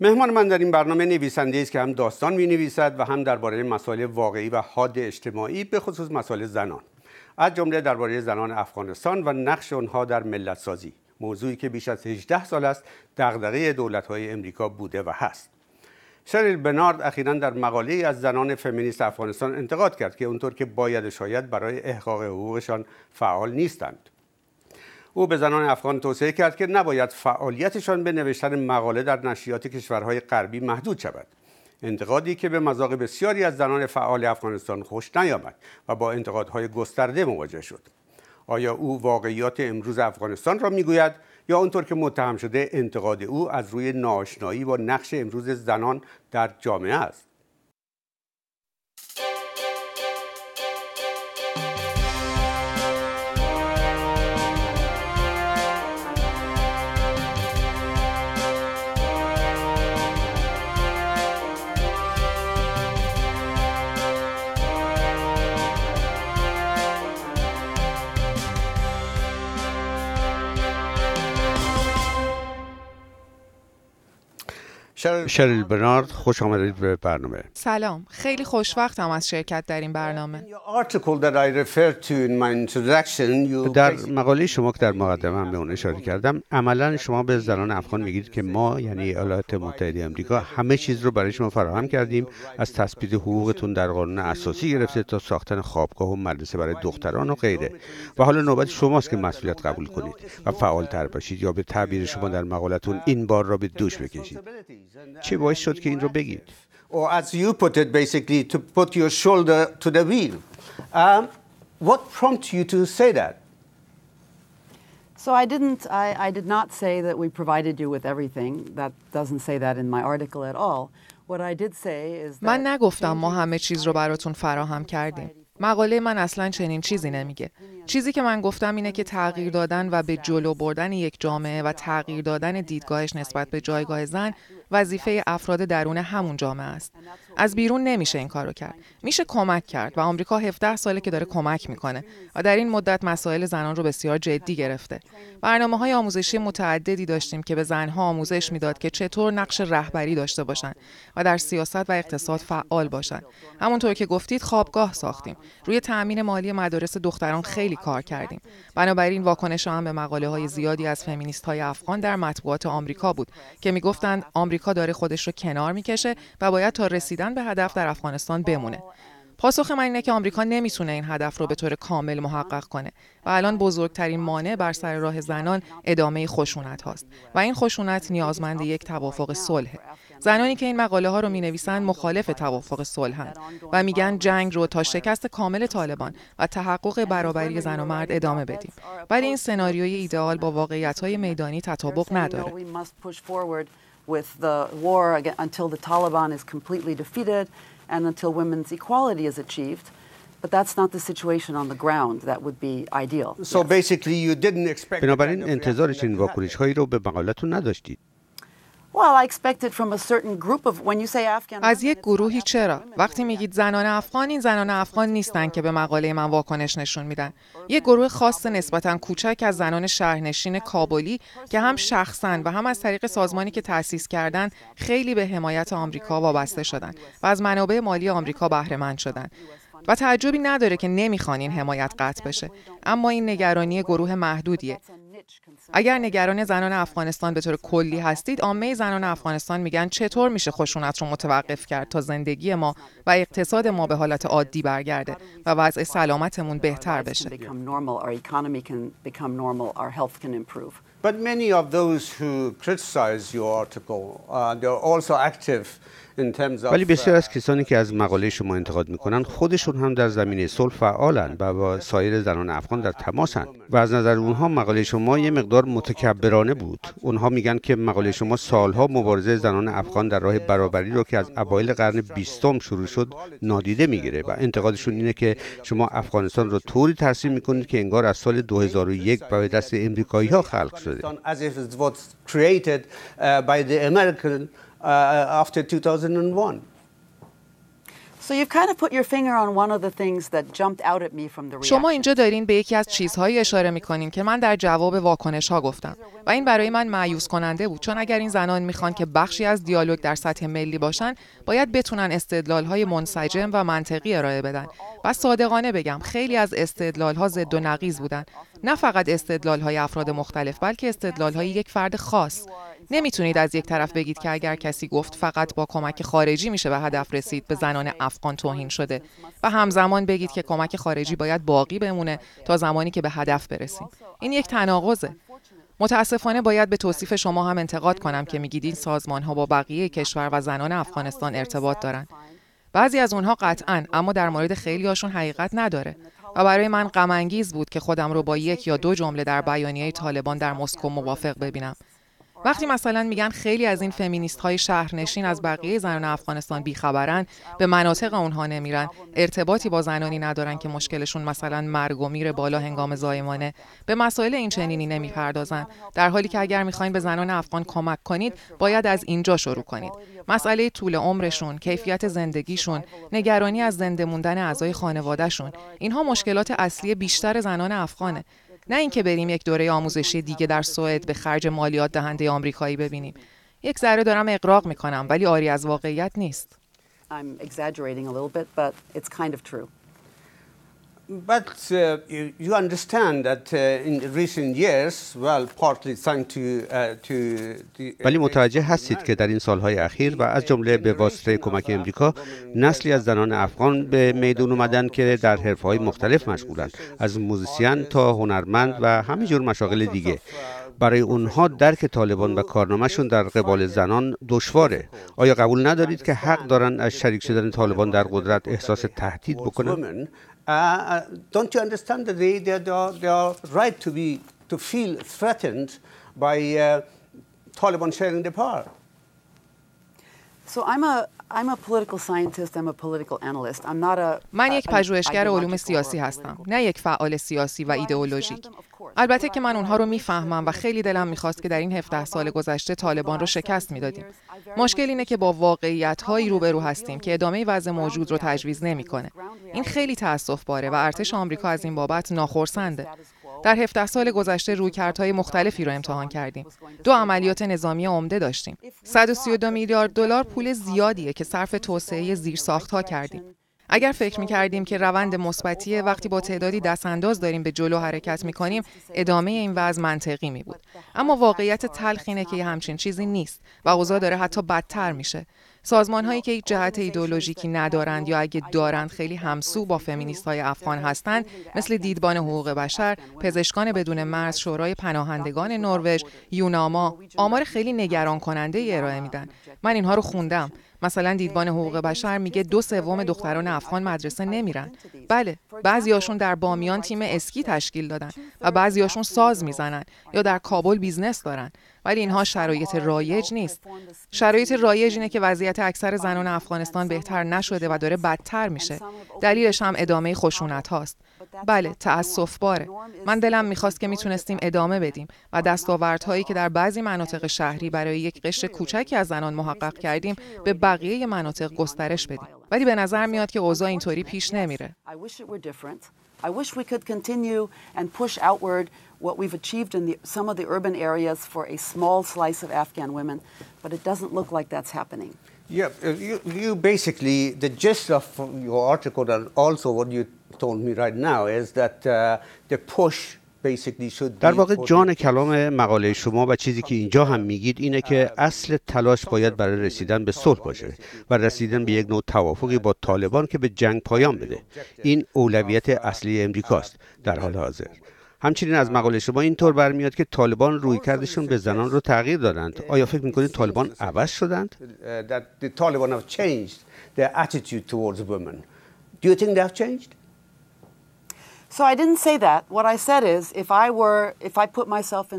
مهمان من در این برنامه نویسنده است که هم داستان می نویسد و هم درباره مسائل واقعی و حاد اجتماعی به خصوص مسائل زنان از جمله درباره زنان افغانستان و نقش آنها در ملت سازی موضوعی که بیش از 18 سال است دغدغه دولت‌های امریکا بوده و هست شریل بنارد اخیرا در مقاله از زنان فمینیست افغانستان انتقاد کرد که اونطور که باید شاید برای احقاق حقوقشان فعال نیستند او به زنان افغان توصیه کرد که نباید فعالیتشان به نوشتن مقاله در نشریات کشورهای غربی محدود شود انتقادی که به مذاق بسیاری از زنان فعال افغانستان خوش نیامد و با انتقادهای گسترده مواجه شد آیا او واقعیات امروز افغانستان را میگوید یا اونطور که متهم شده انتقاد او از روی ناشنایی با نقش امروز زنان در جامعه است شریل برنارد خوش آمدید به برنامه سلام خیلی خوشوقتم از شرکت در این برنامه در مقاله شما که در مقدمه هم به اون اشاره کردم عملا شما به زنان افغان میگید که ما یعنی ایالات متحده امریکا همه چیز رو برای شما فراهم کردیم از تثبیت حقوقتون در قانون اساسی گرفته تا ساختن خوابگاه و مدرسه برای دختران و غیره و حالا نوبت شماست که مسئولیت قبول کنید و فعالتر باشید یا به تعبیر شما در مقالتون این بار را به دوش بکشید چه باعث شد که این رو بگید or as you put it basically to put your shoulder to the wheel um, what prompted you to say that So I didn't, I, I, did not say that we provided you with everything. That doesn't say that in my article at all. What I did say is that من نگفتم ما همه چیز رو براتون فراهم کردیم. مقاله من اصلا چنین چیزی نمیگه. چیزی که من گفتم اینه که تغییر دادن و به جلو بردن یک جامعه و تغییر دادن دیدگاهش نسبت به جایگاه زن وظیفه افراد درون همون جامعه است از بیرون نمیشه این کارو کرد میشه کمک کرد و آمریکا 17 ساله که داره کمک میکنه و در این مدت مسائل زنان رو بسیار جدی گرفته برنامه های آموزشی متعددی داشتیم که به زنها آموزش میداد که چطور نقش رهبری داشته باشند و در سیاست و اقتصاد فعال باشند همونطور که گفتید خوابگاه ساختیم روی تأمین مالی مدارس دختران خیلی کار کردیم بنابراین واکنش هم به مقاله های زیادی از فمینیست های افغان در مطبوعات آمریکا بود که میگفتند آمریکا داره خودش رو کنار میکشه و باید تا رسیدن به هدف در افغانستان بمونه پاسخ من اینه که آمریکا نمیتونه این هدف رو به طور کامل محقق کنه و الان بزرگترین مانع بر سر راه زنان ادامه خشونت هاست و این خشونت نیازمند یک توافق صلح. زنانی که این مقاله ها رو می نویسن مخالف توافق صلح و میگن جنگ رو تا شکست کامل طالبان و تحقق برابری زن و مرد ادامه بدیم ولی این سناریوی ایدئال با واقعیت های میدانی تطابق نداره with the war again, until the Taliban is completely defeated and until women's equality is achieved. But that's not the situation on the ground that would be ideal. So basically you didn't expect بنابراین انتظار چنین واکنش هایی رو به مقالتون نداشتید. از یک گروهی چرا؟ وقتی میگید زنان افغان این زنان افغان نیستن که به مقاله من واکنش نشون میدن. یک گروه خاص نسبتا کوچک از زنان شهرنشین کابلی که هم شخصا و هم از طریق سازمانی که تأسیس کردن خیلی به حمایت آمریکا وابسته شدن و از منابع مالی آمریکا بهره مند شدن. و تعجبی نداره که نمیخوان این حمایت قطع بشه اما این نگرانی گروه محدودیه اگر نگران زنان افغانستان به طور کلی هستید عامه زنان افغانستان میگن چطور میشه خشونت رو متوقف کرد تا زندگی ما و اقتصاد ما به حالت عادی برگرده و وضع سلامتمون بهتر بشه But ولی بسیار از uh, کسانی که از مقاله شما انتقاد میکنند خودشون هم در زمینه صلح فعالند و با سایر زنان افغان در تماسند و از نظر اونها مقاله شما یه مقدار متکبرانه بود اونها میگن که مقاله شما سالها مبارزه زنان افغان در راه برابری رو که از اوایل قرن بیستم شروع شد نادیده میگیره و انتقادشون اینه که شما افغانستان رو طوری ترسیم میکنید که انگار از سال 2001 به دست امریکایی ها خلق with you. As if it was created uh, by the American uh, after 2001. شما اینجا دارین به یکی از چیزهایی اشاره میکنین که من در جواب واکنش ها گفتم و این برای من معیوس کننده بود چون اگر این زنان میخوان که بخشی از دیالوگ در سطح ملی باشن باید بتونن استدلال های منسجم و منطقی ارائه بدن و صادقانه بگم خیلی از استدلال ها ضد و نقیز بودن نه فقط استدلال های افراد مختلف بلکه استدلال های یک فرد خاص نمیتونید از یک طرف بگید که اگر کسی گفت فقط با کمک خارجی میشه به هدف رسید به زنان افغان توهین شده و همزمان بگید که کمک خارجی باید باقی بمونه تا زمانی که به هدف برسیم این یک تناقضه متاسفانه باید به توصیف شما هم انتقاد کنم که میگید این سازمان ها با بقیه کشور و زنان افغانستان ارتباط دارند بعضی از اونها قطعا اما در مورد خیلی هاشون حقیقت نداره و برای من غم بود که خودم رو با یک یا دو جمله در بیانیه طالبان در مسکو موافق ببینم وقتی مثلا میگن خیلی از این فمینیست های شهرنشین از بقیه زنان افغانستان بیخبرن به مناطق اونها نمیرن ارتباطی با زنانی ندارن که مشکلشون مثلا مرگ و میر بالا هنگام زایمانه به مسائل این چنینی نمیپردازن در حالی که اگر میخواین به زنان افغان کمک کنید باید از اینجا شروع کنید مسئله طول عمرشون کیفیت زندگیشون نگرانی از زنده موندن اعضای خانوادهشون اینها مشکلات اصلی بیشتر زنان افغانه نه اینکه بریم یک دوره آموزشی دیگه در سوئد به خرج مالیات دهنده آمریکایی ببینیم یک ذره دارم اقراق میکنم ولی آری از واقعیت نیست I'm exaggerating a true. But uh, you, understand that uh, in recent years, well, partly to, uh, to the... ولی متوجه هستید که در این سالهای اخیر و از جمله به واسطه کمک امریکا نسلی از زنان افغان به میدون اومدن که در های مختلف مشغولند از موزیسین تا هنرمند و همه جور مشاغل دیگه برای اونها درک طالبان و کارنامهشون در قبال زنان دشواره آیا قبول ندارید که حق دارن از شریک شدن طالبان در قدرت احساس تهدید بکنن Uh, uh, don't you understand that they, they, they, are, they are right to be to feel threatened by uh, Taliban sharing the power? So I'm a من یک پژوهشگر علوم سیاسی هستم نه یک فعال سیاسی و ایدئولوژیک البته که من اونها رو میفهمم و خیلی دلم میخواست که در این 17 سال گذشته طالبان رو شکست میدادیم مشکل اینه که با واقعیت هایی روبرو هستیم که ادامه وضع موجود رو تجویز نمیکنه این خیلی تاسف باره و ارتش آمریکا از این بابت ناخرسنده. در 17 سال گذشته رویکردهای مختلفی را رو امتحان کردیم. دو عملیات نظامی عمده داشتیم. 132 میلیارد دلار پول زیادیه که صرف توسعه زیرساختها کردیم. اگر فکر میکردیم که روند مثبتی وقتی با تعدادی دستانداز داریم به جلو حرکت میکنیم ادامه این وضع منطقی می بود اما واقعیت تلخ اینه که همچین چیزی نیست و اوضاع داره حتی بدتر میشه سازمان هایی که یک جهت ایدولوژیکی ندارند یا اگه دارند خیلی همسو با فمینیست های افغان هستند مثل دیدبان حقوق بشر، پزشکان بدون مرز، شورای پناهندگان نروژ، یوناما آمار خیلی نگران کننده ای ارائه میدن. من اینها رو خوندم. مثلا دیدبان حقوق بشر میگه دو سوم دختران افغان مدرسه نمیرن بله بعضیاشون در بامیان تیم اسکی تشکیل دادن و بعضیاشون ساز میزنن یا در کابل بیزنس دارن ولی اینها شرایط رایج نیست شرایط رایج اینه که وضعیت اکثر زنان افغانستان بهتر نشده و داره بدتر میشه دلیلش هم ادامه خشونت هاست بله تأسف باره من دلم میخواست که میتونستیم ادامه بدیم و دستاوردهایی که در بعضی مناطق شهری برای یک قشر کوچکی از زنان محقق کردیم به بقیه مناطق گسترش بدیم ولی به نظر میاد که اوضاع اینطوری پیش نمیره I wish we could continue and push outward what we've achieved in the, some of the urban areas for a small slice of Afghan women, but it doesn't look like that's happening. Yeah, uh, you, you basically, the gist of your article and also what you told me right now is that uh, the push در واقع جان کلام مقاله شما و چیزی که اینجا هم میگید اینه که uh, اصل تلاش باید برای رسیدن به صلح باشه و رسیدن به یک نوع توافقی با طالبان که به جنگ پایان بده این اولویت اصلی امریکاست در حال حاضر همچنین از مقاله شما اینطور برمیاد که طالبان روی کردشون به زنان رو تغییر دادند آیا فکر میکنید طالبان عوض شدند uh,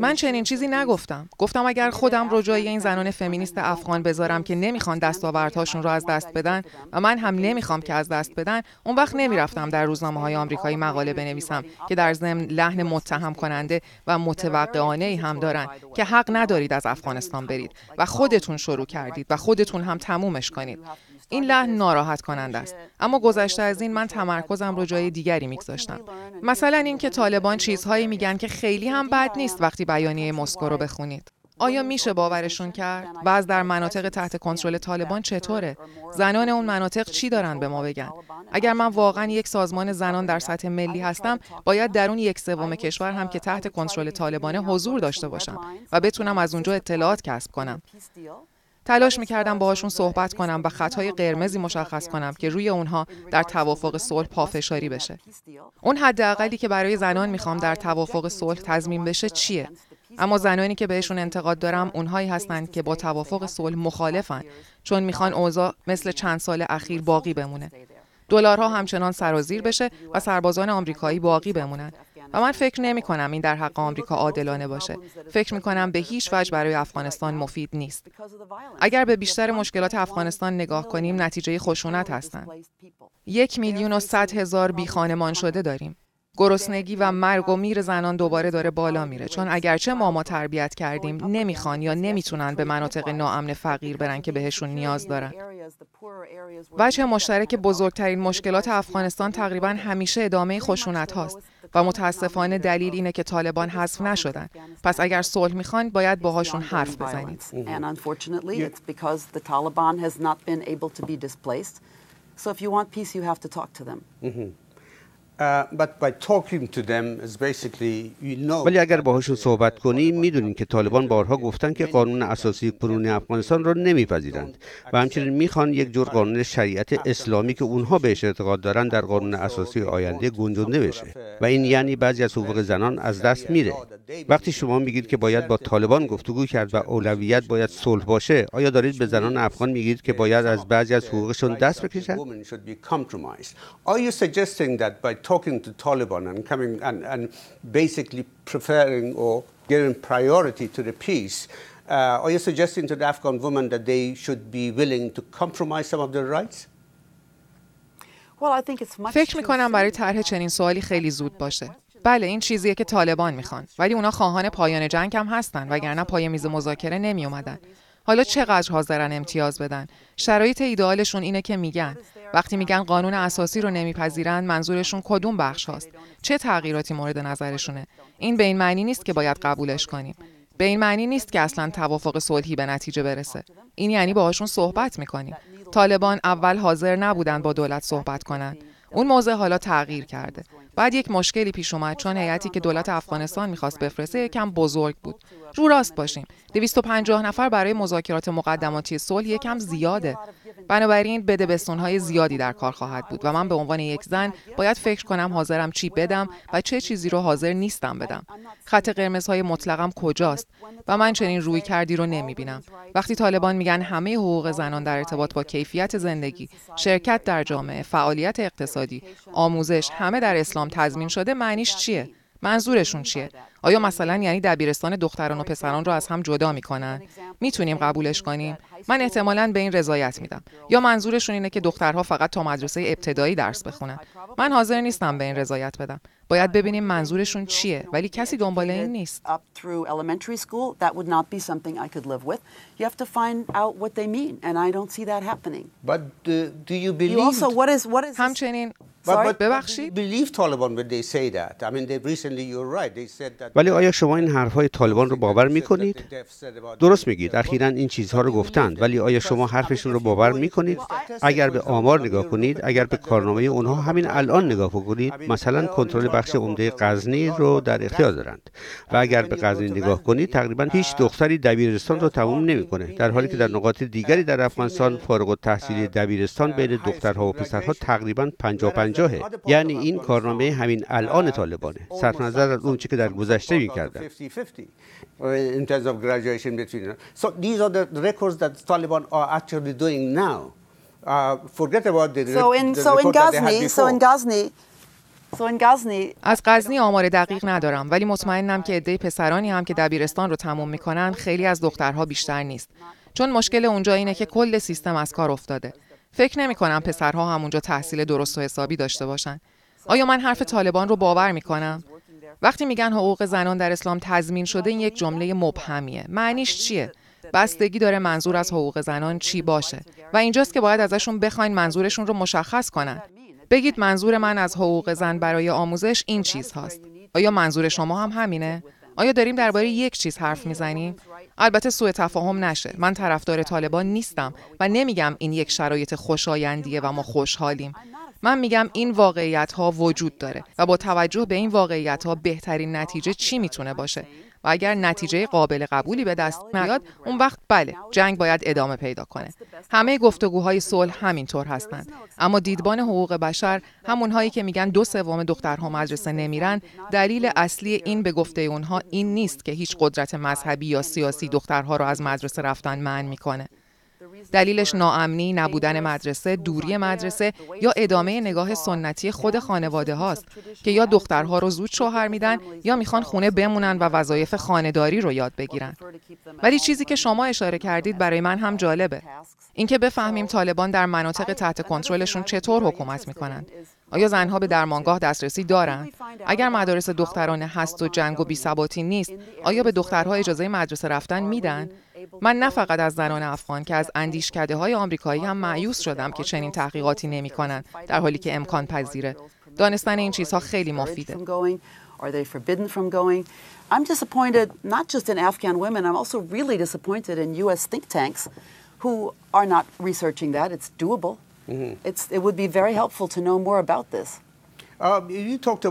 من چنین چیزی نگفتم. گفتم اگر خودم رو جای این زنان فمینیست افغان بذارم که نمیخوان دستاوردهاشون رو از دست بدن و من هم نمیخوام که از دست بدن، اون وقت نمیرفتم در روزنامه های آمریکایی مقاله بنویسم که در ضمن لحن متهم کننده و متوقعانه ای هم دارن که حق ندارید از افغانستان برید و خودتون شروع کردید و خودتون هم تمومش کنید. این لحن ناراحت کننده است. اما گذشته از این من تمرکزم رو جای دیگری میگذاشتم. مثلا اینکه طالبان چیزهایی میگن که خیلی هم بد نیست وقتی بیانیه مسکو رو بخونید آیا میشه باورشون کرد؟ وضع در مناطق تحت کنترل طالبان چطوره؟ زنان اون مناطق چی دارن به ما بگن؟ اگر من واقعا یک سازمان زنان در سطح ملی هستم، باید در اون یک سوم کشور هم که تحت کنترل طالبانه حضور داشته باشم و بتونم از اونجا اطلاعات کسب کنم. تلاش میکردم باهاشون صحبت کنم و خطهای قرمزی مشخص کنم که روی اونها در توافق صلح پافشاری بشه. اون حداقلی که برای زنان میخوام در توافق صلح تضمین بشه چیه؟ اما زنانی که بهشون انتقاد دارم اونهایی هستند که با توافق صلح مخالفن چون میخوان اوضاع مثل چند سال اخیر باقی بمونه. دلارها همچنان سرازیر بشه و سربازان آمریکایی باقی بمونن و من فکر نمی کنم این در حق آمریکا عادلانه باشه. فکر می کنم به هیچ وجه برای افغانستان مفید نیست. اگر به بیشتر مشکلات افغانستان نگاه کنیم نتیجه خشونت هستند. یک میلیون و صد هزار بی خانمان شده داریم. گرسنگی و مرگ و میر زنان دوباره داره بالا میره چون اگرچه ما ما تربیت کردیم نمیخوان یا نمیتونن به مناطق ناامن فقیر برن که بهشون نیاز دارن وجه مشترک بزرگترین مشکلات افغانستان تقریبا همیشه ادامه خشونت هاست و متاسفانه دلیل اینه که طالبان حذف نشدن پس اگر صلح میخوان باید باهاشون حرف بزنید ولی اگر باهاشون صحبت کنیم میدونیم که طالبان بارها گفتن که قانون اساسی قرون افغانستان را نمیپذیرند و همچنین میخوان یک جور قانون شریعت اسلامی که اونها بهش اعتقاد دارن در قانون اساسی آینده گنجونده بشه و این یعنی بعضی از حقوق زنان از دست میره وقتی شما میگید که باید با طالبان گفتگو کرد و اولویت باید صلح باشه آیا دارید به زنان افغان میگید که باید از بعضی از حقوقشون دست بکشند talking to Taliban and coming and, and basically preferring or giving priority to the peace, uh, are you suggesting to the Afghan women that they should be willing to compromise some of their rights? فکر میکنم برای طرح چنین سوالی خیلی زود باشه. بله این چیزیه که طالبان میخوان ولی اونا خواهان پایان جنگ هم هستن وگرنه پای میز مذاکره نمی اومدن. حالا چقدر حاضرن امتیاز بدن شرایط ایدئالشون اینه که میگن وقتی میگن قانون اساسی رو نمیپذیرن منظورشون کدوم بخش هاست چه تغییراتی مورد نظرشونه این به این معنی نیست که باید قبولش کنیم به این معنی نیست که اصلا توافق صلحی به نتیجه برسه این یعنی باهاشون صحبت میکنیم طالبان اول حاضر نبودن با دولت صحبت کنند. اون موضع حالا تغییر کرده بعد یک مشکلی پیش اومد چون هیئتی که دولت افغانستان میخواست بفرسته یکم بزرگ بود رو راست باشیم 250 نفر برای مذاکرات مقدماتی صلح یکم زیاده بنابراین بده بستونهای زیادی در کار خواهد بود و من به عنوان یک زن باید فکر کنم حاضرم چی بدم و چه چیزی رو حاضر نیستم بدم خط قرمزهای مطلقم کجاست و من چنین روی کردی رو نمیبینم وقتی طالبان میگن همه حقوق زنان در ارتباط با کیفیت زندگی شرکت در جامعه فعالیت اقتصادی آموزش همه در اسلام اسلام تضمین شده معنیش چیه منظورشون چیه آیا مثلا یعنی دبیرستان دختران و پسران رو از هم جدا میکنن میتونیم قبولش کنیم من احتمالا به این رضایت میدم یا منظورشون اینه که دخترها فقط تا مدرسه ابتدایی درس بخونن من حاضر نیستم به این رضایت بدم باید ببینیم منظورشون چیه ولی کسی دنبال این نیست همچنین ببخشید ولی آیا شما این حرف های طالبان رو باور کنید؟ درست میگید اخیرا این چیزها رو گفتند ولی آیا شما حرفشون رو باور میکنید؟ اگر به آمار نگاه کنید اگر به کارنامه اونها همین الان نگاه کنید مثلا کنترل بخش عمده قزنی رو در اختیار دارند و اگر به قزنی نگاه کنید تقریبا هیچ دختری دبیرستان رو تموم نمیکنه در حالی که در نقاط دیگری در افغانستان فارغ التحصیلی دبیرستان بین دخترها و پسرها تقریبا 55 یعنی این کارنامه همین الان طالبانه صرف نظر از اون چی که در گذشته می کردن از غزنی آمار دقیق ندارم ولی مطمئنم که عده پسرانی هم که دبیرستان رو تموم میکنن خیلی از دخترها بیشتر نیست چون مشکل اونجا اینه که کل سیستم از کار افتاده فکر نمی کنم پسرها همونجا تحصیل درست و حسابی داشته باشن. آیا من حرف طالبان رو باور می کنم؟ وقتی میگن حقوق زنان در اسلام تضمین شده این یک جمله مبهمیه. معنیش چیه؟ بستگی داره منظور از حقوق زنان چی باشه و اینجاست که باید ازشون بخواین منظورشون رو مشخص کنن. بگید منظور من از حقوق زن برای آموزش این چیز هاست. آیا منظور شما هم همینه؟ آیا داریم درباره یک چیز حرف میزنیم؟ البته سوء تفاهم نشه. من طرفدار طالبان نیستم و نمیگم این یک شرایط خوشایندیه و ما خوشحالیم. من میگم این واقعیت ها وجود داره و با توجه به این واقعیت ها بهترین نتیجه چی میتونه باشه و اگر نتیجه قابل قبولی به دست نیاد اون وقت بله جنگ باید ادامه پیدا کنه همه گفتگوهای صلح همینطور هستند اما دیدبان حقوق بشر همونهایی که میگن دو سوم دخترها مدرسه نمیرن دلیل اصلی این به گفته اونها این نیست که هیچ قدرت مذهبی یا سیاسی دخترها رو از مدرسه رفتن منع میکنه دلیلش ناامنی، نبودن مدرسه، دوری مدرسه یا ادامه نگاه سنتی خود خانواده هاست که یا دخترها رو زود شوهر میدن یا میخوان خونه بمونن و وظایف خانداری رو یاد بگیرن. ولی چیزی که شما اشاره کردید برای من هم جالبه. اینکه بفهمیم طالبان در مناطق تحت کنترلشون چطور حکومت میکنن. آیا زنها به درمانگاه دسترسی دارند؟ اگر مدارس دخترانه هست و جنگ و بیثباتی نیست، آیا به دخترها اجازه مدرسه رفتن میدن؟ من نه فقط از زنان افغان که از اندیشکده های آمریکایی هم معیوس شدم که چنین تحقیقاتی نمی کنند در حالی که امکان پذیره دانستن این چیزها خیلی مفیده Are they forbidden from going? I'm disappointed not just in Afghan women, I'm also really disappointed in US think tanks who are not researching that. It's doable. It's, it would be very helpful to know more about this. Uh, you talked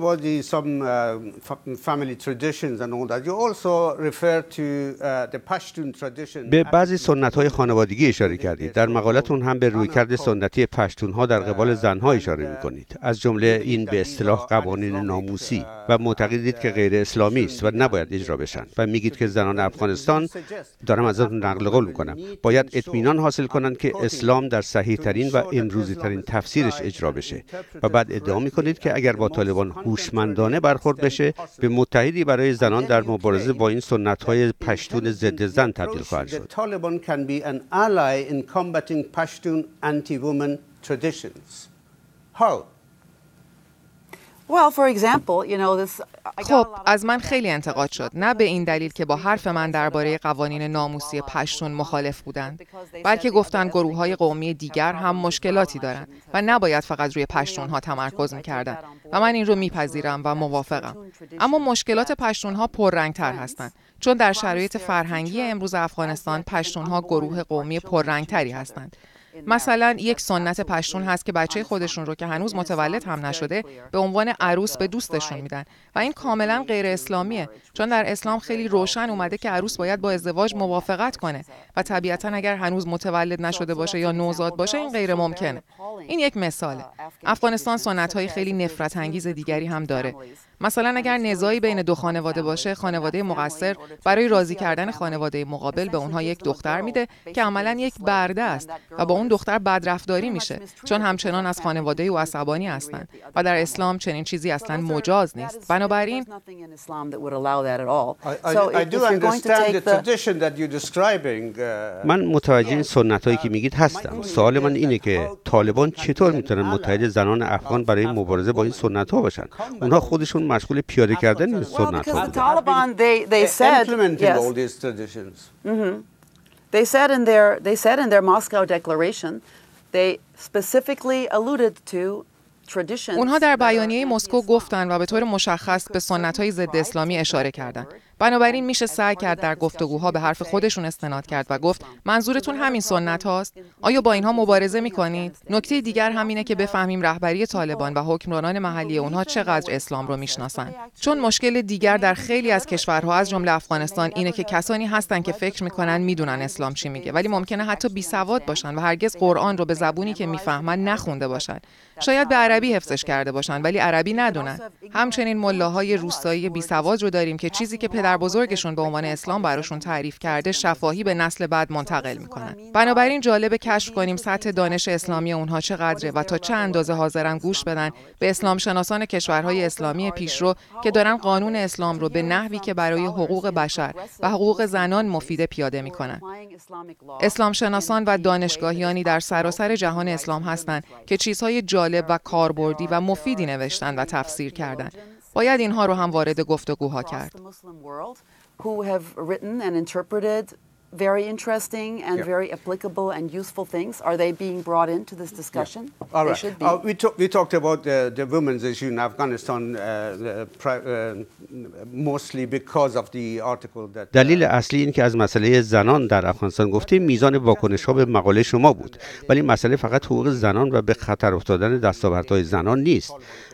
به بعضی سنت های خانوادگی اشاره کردید. در مقالتون هم به رویکرد oh. سنتی پشتون ها در uh, قبال زن ها اشاره uh, می کنید. از جمله یعنی این به اصطلاح قوانین ناموسی uh, و معتقدید که غیر اسلامی است و نباید اجرا بشن و میگید که زنان افغانستان دارم ازتون نقل قول میکنم باید اطمینان حاصل کنند که اسلام در صحیح ترین و امروزی ترین تفسیرش اجرا بشه و بعد ادعا میکنید که اگر با طالبان هوشمندانه برخورد بشه به متحدی برای زنان در مبارزه با این سنت های پشتون ضد زن تبدیل خواهد شد خب از من خیلی انتقاد شد نه به این دلیل که با حرف من درباره قوانین ناموسی پشتون مخالف بودند بلکه گفتن گروه های قومی دیگر هم مشکلاتی دارند و نباید فقط روی پشتون ها تمرکز میکردن و من این رو میپذیرم و موافقم اما مشکلات پشتون ها پررنگ تر هستند چون در شرایط فرهنگی امروز افغانستان پشتون ها گروه قومی پررنگ تری هستند مثلا یک سنت پشتون هست که بچه خودشون رو که هنوز متولد هم نشده به عنوان عروس به دوستشون میدن و این کاملا غیر اسلامیه چون در اسلام خیلی روشن اومده که عروس باید با ازدواج موافقت کنه و طبیعتا اگر هنوز متولد نشده باشه یا نوزاد باشه این غیر ممکنه این یک مثاله uh, افغانستان سنت های خیلی نفرت انگیز دیگری هم داره مثلا اگر نزایی بین دو خانواده باشه خانواده مقصر برای راضی کردن خانواده مقابل به اونها یک دختر میده که عملا یک برده است و با اون دختر بدرفتاری میشه چون همچنان از خانواده او عصبانی هستند و در اسلام چنین چیزی اصلا مجاز نیست بنابراین uh, من متوجه این سنت هایی که میگید هستم سوال من اینه که طالبان چطور میتونن متحد زنان افغان برای مبارزه با این سنت ها باشن اونها خودشون مشغول پیاده کردن سنت ها they said implementing all these traditions. They said in their they said in their Moscow declaration they specifically alluded to traditions. اونها در بیانیه مسکو گفتن و به طور مشخص به سنت های ضد اسلامی اشاره کردند بنابراین میشه سعی کرد در گفتگوها به حرف خودشون استناد کرد و گفت منظورتون همین سنت هاست آیا با اینها مبارزه میکنید نکته دیگر همینه که بفهمیم رهبری طالبان و حکمرانان محلی اونها چقدر اسلام رو میشناسند چون مشکل دیگر در خیلی از کشورها از جمله افغانستان اینه که کسانی هستند که فکر میکنن میدونن اسلام چی میگه ولی ممکنه حتی بی سواد باشن و هرگز قرآن رو به زبونی که میفهمن نخونده باشن شاید به عربی حفظش کرده باشند ولی عربی ندونن همچنین ملاهای روستایی بی سواد رو داریم که چیزی که پدر بزرگشون به عنوان اسلام براشون تعریف کرده شفاهی به نسل بعد منتقل میکنن بنابراین جالب کشف کنیم سطح دانش اسلامی اونها چقدره و تا چه اندازه حاضرن گوش بدن به اسلام شناسان کشورهای اسلامی پیشرو که دارن قانون اسلام رو به نحوی که برای حقوق بشر و حقوق زنان مفید پیاده میکنن اسلام شناسان و دانشگاهیانی در سراسر جهان اسلام هستند که چیزهای جالب جالب و کاربردی و مفیدی نوشتن و تفسیر کردند. باید اینها رو هم وارد گفتگوها کرد. very interesting and yeah. very applicable and useful things. Are they being brought into this discussion? Yeah. All right. Uh, we, talk, we talked about the, uh, the women's issue in Afghanistan uh, uh, mostly because of the article that uh, دلیل اصلی این که از مسئله زنان در افغانستان گفتیم میزان واکنش ها به مقاله شما بود ولی مسئله فقط حقوق زنان و به خطر افتادن دستاوردهای زنان نیست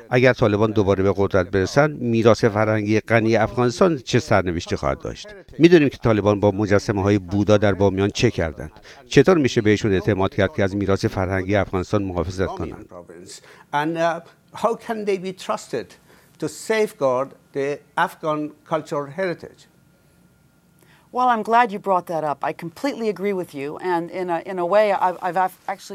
اگر طالبان دوباره به قدرت برسند میراث فرهنگی غنی افغانستان چه سرنوشتی خواهد داشت میدونیم که طالبان با مجسمه های بودا در بامیان چه کردند چطور میشه بهشون اعتماد کرد که از میراث فرهنگی افغانستان محافظت کنند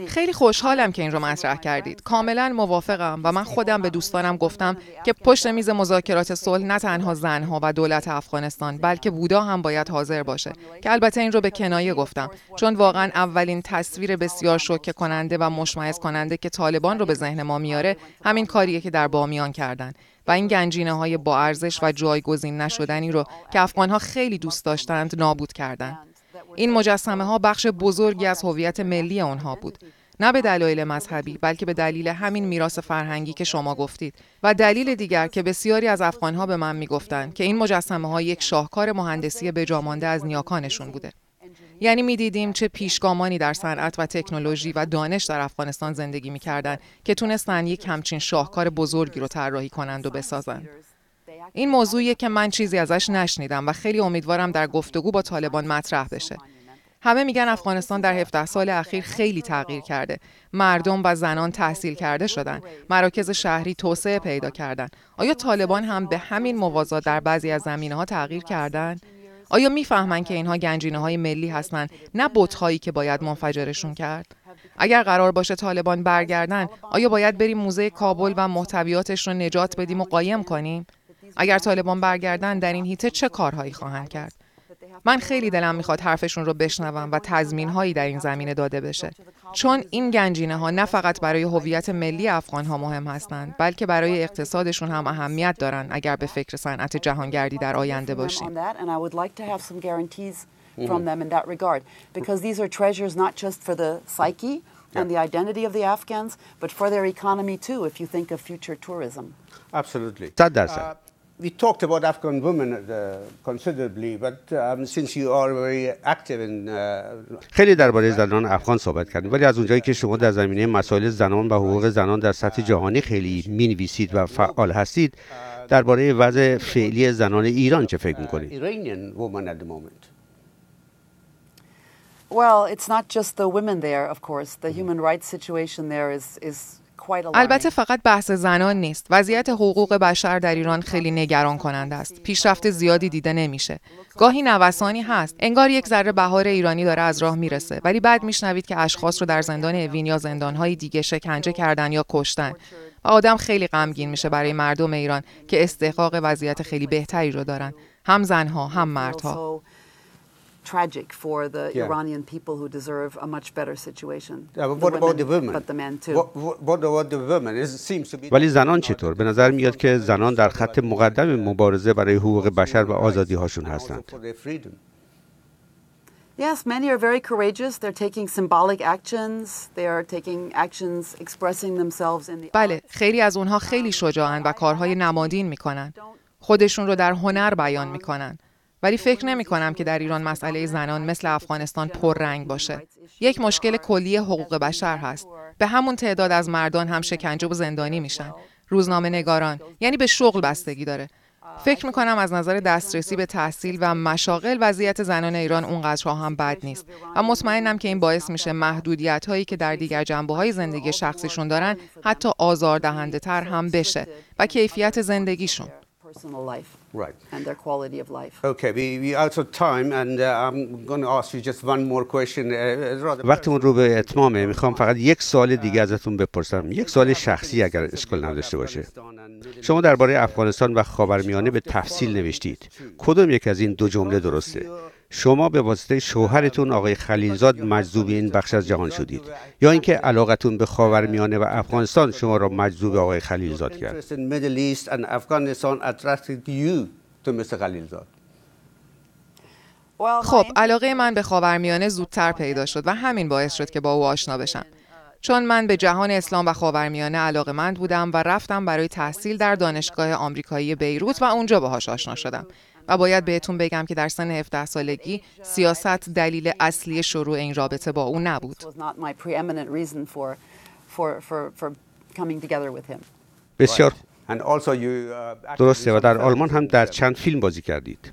خیلی خوشحالم که این رو مطرح کردید. کاملا موافقم و من خودم به دوستانم گفتم که پشت میز مذاکرات صلح نه تنها زنها و دولت افغانستان بلکه بودا هم باید حاضر باشه که البته این رو به کنایه گفتم چون واقعا اولین تصویر بسیار شوکه کننده و مشمئز کننده که طالبان رو به ذهن ما میاره همین کاریه که در بامیان کردن و این گنجینه های با ارزش و جایگزین نشدنی رو که افغان ها خیلی دوست داشتند نابود کردند. این مجسمه ها بخش بزرگی از هویت ملی آنها بود. نه به دلایل مذهبی بلکه به دلیل همین میراث فرهنگی که شما گفتید و دلیل دیگر که بسیاری از افغانها به من میگفتند که این مجسمه ها یک شاهکار مهندسی مانده از نیاکانشون بوده یعنی دیدیم چه پیشگامانی در صنعت و تکنولوژی و دانش در افغانستان زندگی می کردن که تونستن یک همچین شاهکار بزرگی رو طراحی کنند و بسازند این موضوعیه که من چیزی ازش نشنیدم و خیلی امیدوارم در گفتگو با طالبان مطرح بشه همه میگن افغانستان در 17 سال اخیر خیلی تغییر کرده. مردم و زنان تحصیل کرده شدن. مراکز شهری توسعه پیدا کردن. آیا طالبان هم به همین موازات در بعضی از زمینه ها تغییر کردند؟ آیا میفهمند که اینها گنجینه های ملی هستند نه هایی که باید منفجرشون کرد اگر قرار باشه طالبان برگردن آیا باید بریم موزه کابل و محتویاتش رو نجات بدیم و قایم کنیم اگر طالبان برگردن در این هیته چه کارهایی خواهند کرد من خیلی دلم میخواد حرفشون رو بشنوم و تضمین هایی در این زمینه داده بشه چون این گنجینه ها نه فقط برای هویت ملی افغان ها مهم هستند بلکه برای اقتصادشون هم اهمیت دارن اگر به فکر صنعت جهانگردی در آینده باشیم we talked about Afghan women uh, considerably, but um, since you are very active in, uh... خیلی درباره زنان افغان صحبت کردیم ولی از اونجایی که شما در زمینه مسائل زنان و حقوق زنان در سطح جهانی خیلی مینویسید و فعال هستید درباره وضع فعلی زنان ایران چه فکر میکنید؟ uh, Well, it's not just the women there, of course. The human rights situation there is, is البته فقط بحث زنان نیست. وضعیت حقوق بشر در ایران خیلی نگران کننده است. پیشرفت زیادی دیده نمیشه. گاهی نوسانی هست. انگار یک ذره بهار ایرانی داره از راه میرسه. ولی بعد میشنوید که اشخاص رو در زندان اوین یا زندانهای دیگه شکنجه کردن یا کشتن. و آدم خیلی غمگین میشه برای مردم ایران که استحقاق وضعیت خیلی بهتری رو دارن. هم زنها هم مردها. tragic for the yeah. Iranian people who deserve a much better situation. Yeah, but what the women, about the women? But the men too. What, what about the women? It seems to be... ولی زنان چطور؟ به نظر میاد که زنان در خط مقدم مبارزه برای حقوق بشر و آزادی هاشون هستند. Yes, many are very courageous. They're taking symbolic actions. They are taking actions expressing themselves in the بله، خیلی از اونها خیلی شجاعن و کارهای نمادین میکنن. خودشون رو در هنر بیان میکنن. ولی فکر نمی کنم که در ایران مسئله زنان مثل افغانستان پررنگ باشه. یک مشکل کلی حقوق بشر هست. به همون تعداد از مردان هم شکنجه و زندانی میشن. روزنامه نگاران یعنی به شغل بستگی داره. فکر می کنم از نظر دسترسی به تحصیل و مشاغل وضعیت زنان ایران اونقدرها هم بد نیست و مطمئنم که این باعث میشه محدودیت هایی که در دیگر جنبه های زندگی شخصیشون دارن حتی دهنده هم بشه و کیفیت زندگیشون right. and their quality of life. Okay, we, we time and uh, I'm going to ask you just one more question. Uh, وقتمون رو به اتمامه میخوام فقط یک سال دیگه ازتون بپرسم یک سال شخصی اگر اشکال نداشته باشه شما درباره افغانستان و خاورمیانه به تفصیل نوشتید کدام یک از این دو جمله درسته شما به واسطه شوهرتون آقای خلیلزاد مجذوب این بخش از جهان شدید یا اینکه علاقتون به خاورمیانه و افغانستان شما را مجذوب آقای خلیلزاد کرد خب علاقه من به خاورمیانه زودتر پیدا شد و همین باعث شد که با او آشنا بشم چون من به جهان اسلام و خاورمیانه مند بودم و رفتم برای تحصیل در دانشگاه آمریکایی بیروت و اونجا باهاش آشنا شدم و باید بهتون بگم که در سن 17 سالگی سیاست دلیل اصلی شروع این رابطه با او نبود. بسیار uh, درسته و در آلمان هم در چند فیلم بازی کردید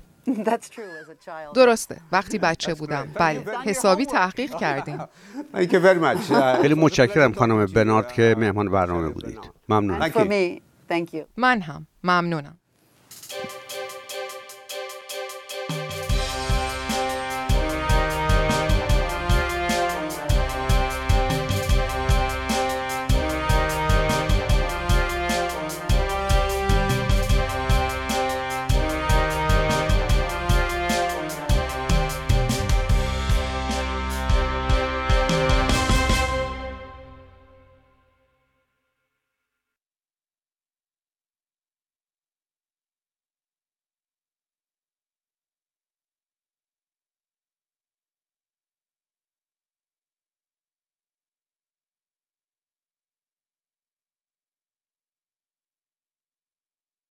درسته وقتی بچه بودم بله حسابی تحقیق کردیم خیلی متشکرم خانم بنارد که مهمان برنامه بودید ممنون من هم ممنونم